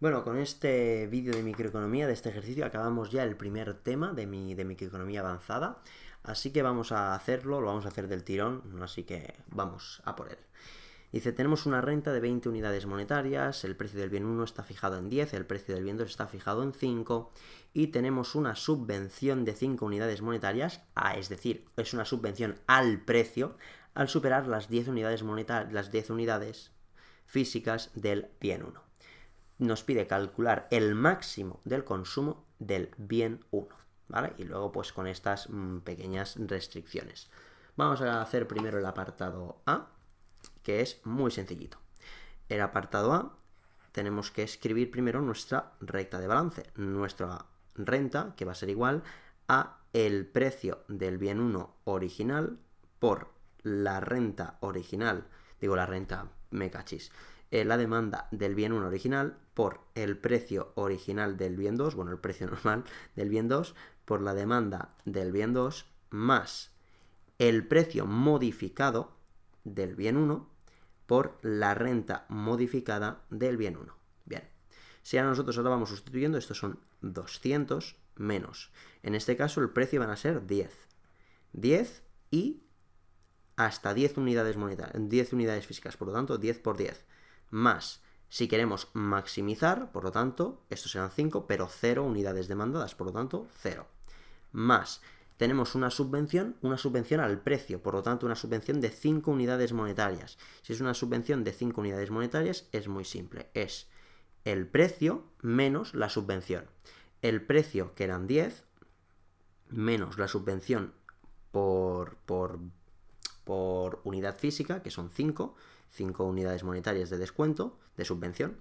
Bueno, con este vídeo de microeconomía, de este ejercicio, acabamos ya el primer tema de, mi, microeconomía avanzada. Así que vamos a hacerlo, lo vamos a hacer del tirón, así que vamos a por él. Dice, tenemos una renta de 20 unidades monetarias, el precio del bien 1 está fijado en 10, el precio del bien 2 está fijado en 5 y tenemos una subvención de 5 unidades monetarias, es decir, es una subvención al precio al superar las 10 unidades, monetarias, las 10 unidades físicas del bien 1 nos pide calcular el máximo del consumo del bien 1, ¿vale? Y luego pues con estas mm, pequeñas restricciones. Vamos a hacer primero el apartado A, que es muy sencillito. El apartado A tenemos que escribir primero nuestra recta de balance, nuestra renta, que va a ser igual a el precio del bien 1 original por la renta original, digo la renta, me cachis, eh, la demanda del bien 1 original por el precio original del bien 2, bueno, el precio normal del bien 2, por la demanda del bien 2 más el precio modificado del bien 1 por la renta modificada del bien 1. Bien, si ahora nosotros ahora vamos sustituyendo, estos son 200 menos. En este caso el precio van a ser 10. 10 y hasta 10 unidades monetarias, 10 unidades físicas, por lo tanto 10 por 10 más. Si queremos maximizar, por lo tanto, estos serán 5, pero 0 unidades demandadas, por lo tanto, 0. Más, tenemos una subvención, una subvención al precio, por lo tanto, una subvención de 5 unidades monetarias. Si es una subvención de 5 unidades monetarias, es muy simple, es el precio menos la subvención. El precio, que eran 10, menos la subvención por, por por unidad física, que son 5, 5 unidades monetarias de descuento, de subvención,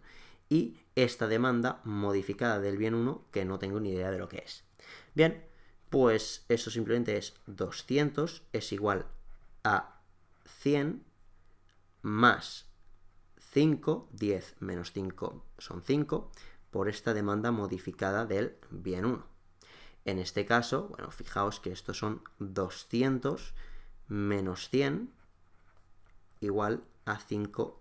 y esta demanda modificada del bien 1 que no tengo ni idea de lo que es. Bien, pues esto simplemente es 200 es igual a 100 más 5, 10 menos 5 son 5, por esta demanda modificada del bien 1. En este caso, bueno, fijaos que estos son 200 menos 100 igual a 5xm.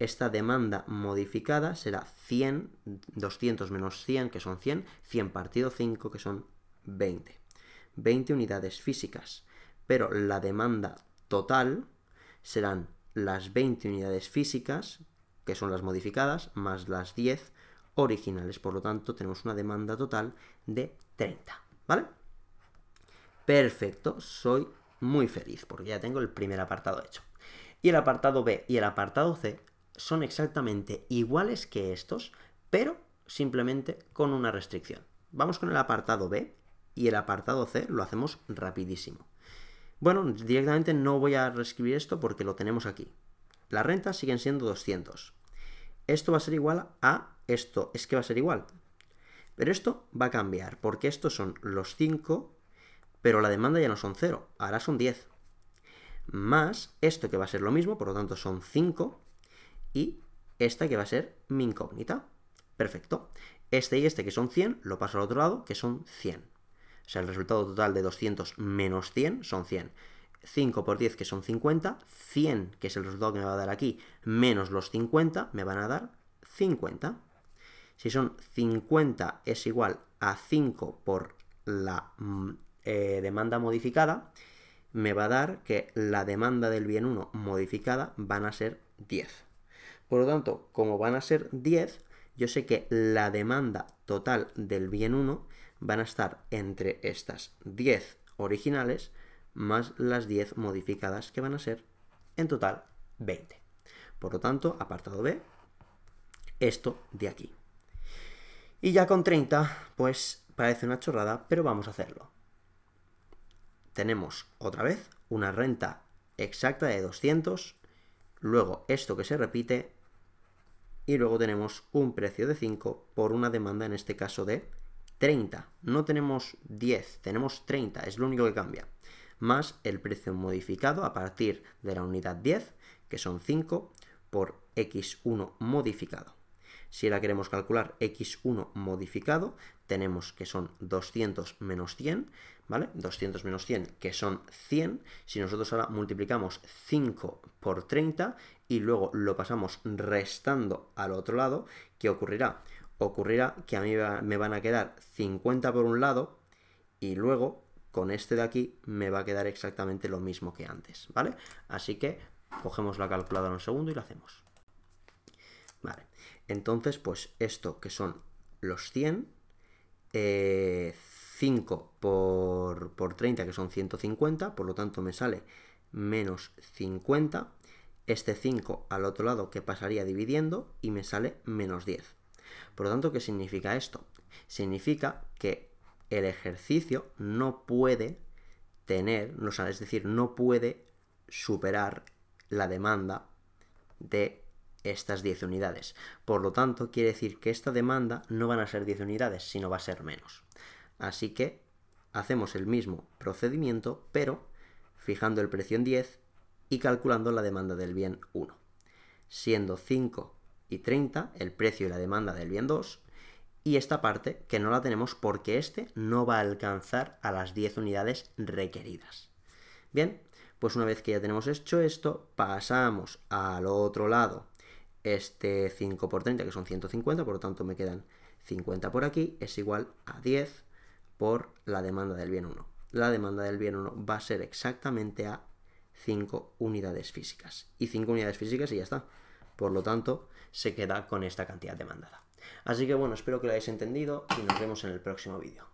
Esta demanda modificada será 100, 200 menos 100, que son 100, 100 partido 5, que son 20. 20 unidades físicas, pero la demanda total serán las 20 unidades físicas, que son las modificadas, más las 10 originales. Por lo tanto, tenemos una demanda total de 30, ¿vale? Perfecto, soy muy feliz porque ya tengo el primer apartado hecho. Y el apartado B y el apartado C son exactamente iguales que estos, pero simplemente con una restricción. Vamos con el apartado B y el apartado C lo hacemos rapidísimo. Bueno, directamente no voy a reescribir esto porque lo tenemos aquí. Las rentas siguen siendo 200. Esto va a ser igual a esto, es que va a ser igual. Pero esto va a cambiar porque estos son los 5 pero la demanda ya no son 0, ahora son 10. Más esto que va a ser lo mismo, por lo tanto son 5, y esta que va a ser mi incógnita. Perfecto. Este y este que son 100, lo paso al otro lado, que son 100. O sea, el resultado total de 200 menos 100 son 100. 5 por 10 que son 50, 100 que es el resultado que me va a dar aquí, menos los 50 me van a dar 50. Si son 50 es igual a 5 por la mm, eh, demanda modificada, me va a dar que la demanda del bien 1 modificada van a ser 10. Por lo tanto, como van a ser 10, yo sé que la demanda total del bien 1 van a estar entre estas 10 originales más las 10 modificadas que van a ser en total 20. Por lo tanto, apartado B, esto de aquí. Y ya con 30, pues parece una chorrada, pero vamos a hacerlo tenemos otra vez una renta exacta de 200, luego esto que se repite y luego tenemos un precio de 5 por una demanda en este caso de 30. No tenemos 10, tenemos 30, es lo único que cambia. Más el precio modificado a partir de la unidad 10, que son 5, por X1 modificado. Si la queremos calcular x1 modificado, tenemos que son 200 menos 100, ¿vale? 200 menos 100, que son 100. Si nosotros ahora multiplicamos 5 por 30 y luego lo pasamos restando al otro lado, ¿qué ocurrirá? Ocurrirá que a mí me van a quedar 50 por un lado y luego con este de aquí me va a quedar exactamente lo mismo que antes, ¿vale? Así que cogemos la calculadora un segundo y lo hacemos. Vale, entonces, pues esto que son los 100, 5 eh, por, por 30 que son 150, por lo tanto me sale menos 50, este 5 al otro lado que pasaría dividiendo y me sale menos 10. Por lo tanto, ¿qué significa esto? Significa que el ejercicio no puede tener, es decir, no puede superar la demanda de estas 10 unidades. Por lo tanto, quiere decir que esta demanda no van a ser 10 unidades, sino va a ser menos. Así que hacemos el mismo procedimiento, pero fijando el precio en 10 y calculando la demanda del bien 1. Siendo 5 y 30 el precio y la demanda del bien 2, y esta parte que no la tenemos porque este no va a alcanzar a las 10 unidades requeridas. Bien, pues una vez que ya tenemos hecho esto, pasamos al otro lado este 5 por 30, que son 150, por lo tanto me quedan 50 por aquí, es igual a 10 por la demanda del bien 1. La demanda del bien 1 va a ser exactamente a 5 unidades físicas. Y 5 unidades físicas y ya está. Por lo tanto, se queda con esta cantidad demandada. Así que bueno, espero que lo hayáis entendido y nos vemos en el próximo vídeo.